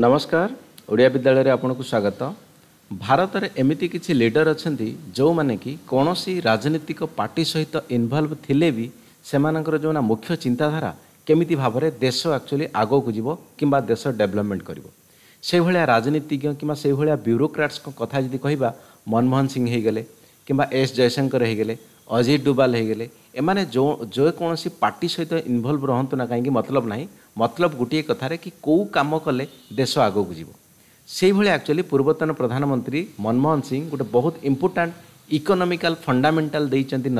ନମସ୍କାର ଓଡ଼ିଆ ବିଦ୍ୟାଳୟରେ ଆପଣଙ୍କୁ ସ୍ୱାଗତ ଭାରତରେ ଏମିତି କିଛି ଲିଡର୍ ଅଛନ୍ତି ଯେଉଁମାନେ କି କୌଣସି ରାଜନୈତିକ ପାର୍ଟି ସହିତ ଇନଭଲ୍ଭ ଥିଲେ ବି ସେମାନଙ୍କର ଯେଉଁନା ମୁଖ୍ୟ ଚିନ୍ତାଧାରା କେମିତି ଭାବରେ ଦେଶ ଆକ୍ଚୁଆଲି ଆଗକୁ ଯିବ କିମ୍ବା ଦେଶ ଡେଭଲପମେଣ୍ଟ କରିବ ସେଭଳିଆ ରାଜନୀତିଜ୍ଞ କିମ୍ବା ସେଭଳିଆ ବ୍ୟୁରୋକ୍ରାଟ୍ସଙ୍କ କଥା ଯଦି କହିବା ମନମୋହନ ସିଂ ହୋଇଗଲେ କିମ୍ବା ଏସ୍ ଜୟଶଙ୍କର ହୋଇଗଲେ ଅଜୟ ଡୁବାଲ ହୋଇଗଲେ ଏମାନେ ଯେଉଁ ଯେକୌଣସି ପାର୍ଟି ସହିତ ଇନଭଲ୍ଭ ରହନ୍ତୁ ନା କାହିଁକି ମତଲବ ନାହିଁ मतलब गोटे कथार कि कौ कम कले देश आगक एक्चुअली पूर्वतन प्रधानमंत्री मनमोहन सिंह गोटे बहुत important economical fundamental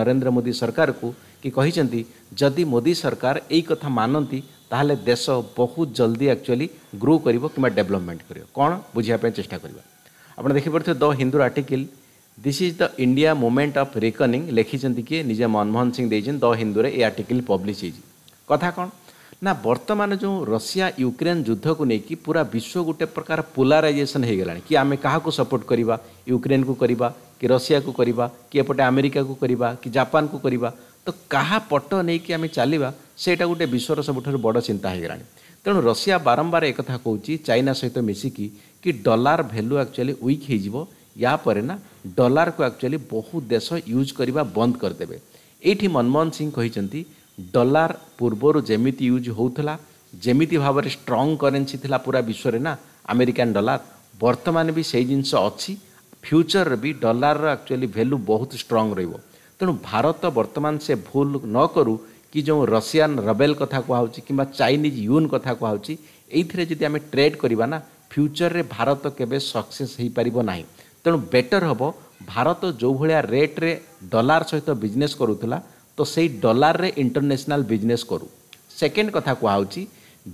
Narendra Modi सरकार को कि जदि मोदी सरकार एक कथा मानती ताहले देश बहुत जल्दी एक्चुअली ग्रो कर कि डेभलपमेंट कर कौन बुझाप चेषा करवा आप देखिपे the Hindu article this is the India moment of reckoning लिखिं किए निजे मनमोहन सिंह दे द हिंदू आर्टिकल पब्लीश हो कथा कौन ନା ବର୍ତ୍ତମାନ ଯେଉଁ ରଷିଆ ୟୁକ୍ରେନ୍ ଯୁଦ୍ଧକୁ ନେଇକି ପୁରା ବିଶ୍ୱ ଗୋଟେ ପ୍ରକାର ପୋଲାରାଇଜେସନ୍ ହେଇଗଲାଣି କି ଆମେ କାହାକୁ ସପୋର୍ଟ କରିବା ୟୁକ୍ରେନ୍କୁ କରିବା କି ରଷିଆକୁ କରିବା କି ଏପଟେ ଆମେରିକାକୁ କରିବା କି ଜାପାନକୁ କରିବା ତ କାହା ପଟ ନେଇକି ଆମେ ଚାଲିବା ସେଇଟା ଗୋଟେ ବିଶ୍ୱର ସବୁଠାରୁ ବଡ଼ ଚିନ୍ତା ହେଇଗଲାଣି ତେଣୁ ରଷିଆ ବାରମ୍ବାର ଏକଥା କହୁଛି ଚାଇନା ସହିତ ମିଶିକି କି ଡଲାର ଭ୍ୟାଲୁ ଆକ୍ଚୁଆଲି ୱିକ୍ ହେଇଯିବ ୟା ପରେ ନା ଡଲାରକୁ ଆକ୍ଚୁଆଲି ବହୁ ଦେଶ ୟୁଜ୍ କରିବା ବନ୍ଦ କରିଦେବେ ଏଇଠି ମନମୋହନ ସିଂ କହିଛନ୍ତି ଡଲାର ପୂର୍ବରୁ ଯେମିତି ୟୁଜ୍ ହେଉଥିଲା ଯେମିତି ଭାବରେ ଷ୍ଟ୍ରଙ୍ଗ କରେନ୍ସି ଥିଲା ପୁରା ବିଶ୍ୱରେ ନା ଆମେରିକାନ୍ ଡଲାର ବର୍ତ୍ତମାନ ବି ସେଇ ଜିନିଷ ଅଛି ଫ୍ୟୁଚରରେ ବି ଡଲାରର ଆକ୍ଚୁଆଲି ଭ୍ୟାଲ୍ୟୁ ବହୁତ ଷ୍ଟ୍ରଙ୍ଗ ରହିବ ତେଣୁ ଭାରତ ବର୍ତ୍ତମାନ ସେ ଭୁଲ ନ କରୁ କି ଯେଉଁ ରଷିଆନ୍ ରବେଲ କଥା କୁହାହେଉଛି କିମ୍ବା ଚାଇନିଜ୍ ୟୁନ୍ କଥା କୁହାହେଉଛି ଏଇଥିରେ ଯଦି ଆମେ ଟ୍ରେଡ୍ କରିବା ନା ଫ୍ୟୁଚରରେ ଭାରତ କେବେ ସକ୍ସେସ୍ ହୋଇପାରିବ ନାହିଁ ତେଣୁ ବେଟର୍ ହେବ ଭାରତ ଯେଉଁ ଭଳିଆ ରେଟ୍ରେ ଡଲାର ସହିତ ବିଜନେସ୍ କରୁଥିଲା ତ ସେଇ ଡଲାରରେ ଇଣ୍ଟରନ୍ୟାସନାଲ୍ ବିଜନେସ୍ କରୁ ସେକେଣ୍ଡ କଥା କୁହାହେଉଛି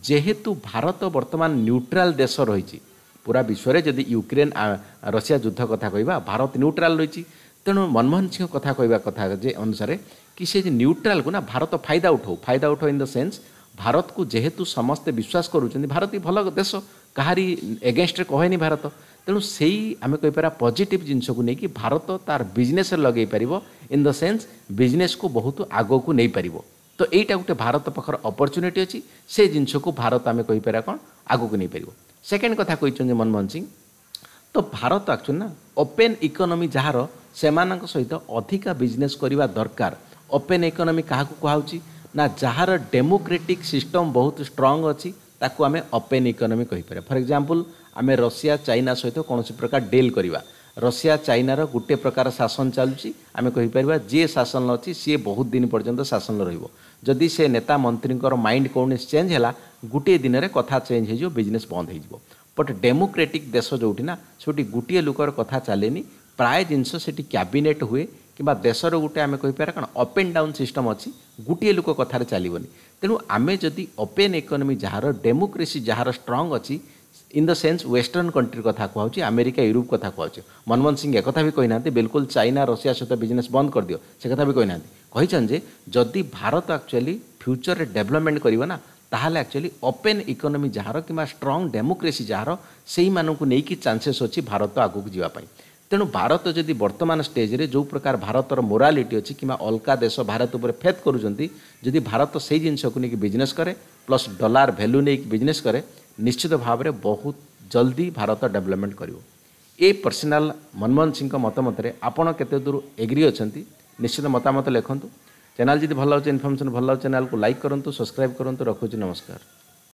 ଯେହେତୁ ଭାରତ ବର୍ତ୍ତମାନ ନ୍ୟୁଟ୍ରାଲ୍ ଦେଶ ରହିଛି ପୁରା ବିଶ୍ୱରେ ଯଦି ୟୁକ୍ରେନ୍ ରଷିଆ ଯୁଦ୍ଧ କଥା କହିବା ଭାରତ ନ୍ୟୁଟ୍ରାଲ୍ ରହିଛି ତେଣୁ ମନମୋହନ ସିଂହ କଥା କହିବା କଥା ଯେ ଅନୁସାରେ କି ସେ ନ୍ୟୁଟ୍ରାଲ୍କୁ ନା ଭାରତ ଫାଇଦା ଉଠାଉ ଫାଇଦା ଉଠାଉ ଇନ୍ ଦ ସେନ୍ସ ଭାରତକୁ ଯେହେତୁ ସମସ୍ତେ ବିଶ୍ୱାସ କରୁଛନ୍ତି ଭାରତ ଭଲ ଦେଶ କାହାରି ଏଗେନଷ୍ଟରେ କହେନି ଭାରତ ତେଣୁ ସେଇ ଆମେ କହିପାରିବା ପଜିଟିଭ୍ ଜିନିଷକୁ ନେଇକି ଭାରତ ତାର ବିଜନେସ୍ରେ ଲଗାଇ ପାରିବ ଇନ୍ ଦ ସେନ୍ସ ବିଜନେସ୍କୁ ବହୁତ ଆଗକୁ ନେଇପାରିବ ତ ଏଇଟା ଗୋଟେ ଭାରତ ପାଖରେ ଅପରଚ୍ୟୁନିଟି ଅଛି ସେ ଜିନିଷକୁ ଭାରତ ଆମେ କହିପାରିବା କ'ଣ ଆଗକୁ ନେଇପାରିବ ସେକେଣ୍ଡ କଥା କହିଛନ୍ତି ମନମୋହନ ସିଂ ତ ଭାରତ ଆକ୍ଚୁଆଲି ନା ଓପେନ୍ ଇକୋନୋମି ଯାହାର ସେମାନଙ୍କ ସହିତ ଅଧିକା ବିଜନେସ୍ କରିବା ଦରକାର ଓପେନ୍ ଇକୋନୋମି କାହାକୁ କୁହାହେଉଛି ନା ଯାହାର ଡେମୋକ୍ରେଟିକ୍ ସିଷ୍ଟମ୍ ବହୁତ ଷ୍ଟ୍ରଙ୍ଗ ଅଛି ତାକୁ ଆମେ ଓପେନ୍ ଇକୋନୋମି କହିପାରିବା ଫର୍ ଏକ୍ଜାମ୍ପଲ୍ ଆମେ ରଷିଆ ଚାଇନା ସହିତ କୌଣସି ପ୍ରକାର ଡିଲ୍ କରିବା ରଷିଆ ଚାଇନାର ଗୋଟିଏ ପ୍ରକାର ଶାସନ ଚାଲୁଛି ଆମେ କହିପାରିବା ଯିଏ ଶାସନ ଅଛି ସିଏ ବହୁତ ଦିନ ପର୍ଯ୍ୟନ୍ତ ଶାସନ ରହିବ ଯଦି ସେ ନେତା ମନ୍ତ୍ରୀଙ୍କର ମାଇଣ୍ଡ କୌଣସି ଚେଞ୍ଜ ହେଲା ଗୋଟିଏ ଦିନରେ କଥା ଚେଞ୍ଜ ହେଇଯିବ ବିଜନେସ୍ ବନ୍ଦ ହେଇଯିବ ବଟ୍ ଡେମୋକ୍ରେଟିକ୍ ଦେଶ ଯେଉଁଠି ନା ସେଠି ଗୋଟିଏ ଲୋକର କଥା ଚାଲେନି ପ୍ରାୟ ଜିନିଷ ସେଠି କ୍ୟାବିନେଟ୍ ହୁଏ କିମ୍ବା ଦେଶର ଗୋଟେ ଆମେ କହିପାରିବା କାରଣ ଅପ୍ ଆଣ୍ଡ ଡାଉନ୍ ସିଷ୍ଟମ୍ ଅଛି ଗୋଟିଏ ଲୋକ କଥାରେ ଚାଲିବନି ତେଣୁ ଆମେ ଯଦି ଓପେନ୍ ଇକୋନୋମି ଯାହାର ଡେମୋକ୍ରେସି ଯାହାର ଷ୍ଟ୍ରଙ୍ଗ ଅଛି in the sense western country କଥା କୁହାଯାଉଛି ଆମେରିକା ୟୁରୋପ କଥା କୁହାଉଛି ମନମୋହନ ସିଂ ଏକଥା ବି କହିନାହାନ୍ତି ବିଲକୁଲ ଚାଇନା ରଷିଆ ସହିତ ବିଜନେସ୍ ବନ୍ଦ କରିଦିଅ ସେ କଥା ବି କହିନାହାନ୍ତି କହିଛନ୍ତି ଯେ ଯଦି ଭାରତ ଆକ୍ଚୁଆଲି ଫ୍ୟୁଚର୍ରେ ଡେଭଲପମେଣ୍ଟ କରିବ ନା ତାହେଲେ ଆକ୍ଚୁଆଲି ଓପେନ୍ ଇକୋନୋମି ଯାହାର କିମ୍ବା ଷ୍ଟ୍ରଙ୍ଗ୍ ଡେମୋକ୍ରେସି ଯାହାର ସେଇମାନଙ୍କୁ ନେଇକି ଚାନ୍ସେସ୍ ଅଛି ଭାରତ ଆଗକୁ ଯିବା ପାଇଁ ତେଣୁ ଭାରତ ଯଦି ବର୍ତ୍ତମାନ ଷ୍ଟେଜ୍ରେ ଯେଉଁ ପ୍ରକାର ଭାରତର ମୋରାଲିଟି ଅଛି କିମ୍ବା ଅଲଗା ଦେଶ ଭାରତ ଉପରେ ଫେଥ୍ କରୁଛନ୍ତି ଯଦି ଭାରତ ସେଇ ଜିନିଷକୁ ନେଇକି ବିଜନେସ୍ କରେ ପ୍ଲସ୍ ଡଲାର ଭ୍ୟାଲ୍ୟୁ ନେଇକି ବିଜନେସ୍ କରେ ନିଶ୍ଚିତ ଭାବରେ ବହୁତ ଜଲ୍ଦି ଭାରତ ଡେଭଲପମେଣ୍ଟ କରିବ ଏ ପର୍ସନାଲ ମନମୋହନ ସିଂଙ୍କ ମତାମତରେ ଆପଣ କେତେ ଦୂର ଏଗ୍ରି ଅଛନ୍ତି ନିଶ୍ଚିତ ମତାମତ ଲେଖନ୍ତୁ ଚ୍ୟାନେଲ୍ ଯଦି ଭଲ ଲାଗୁଛି ଇନଫର୍ମେସନ୍ ଭଲ ଲାଗୁଛି ଚ୍ୟାନେଲ୍କୁ ଲାଇକ୍ କରନ୍ତୁ ସବସ୍କ୍ରାଇବ୍ କରନ୍ତୁ ରଖୁଛି ନମସ୍କାର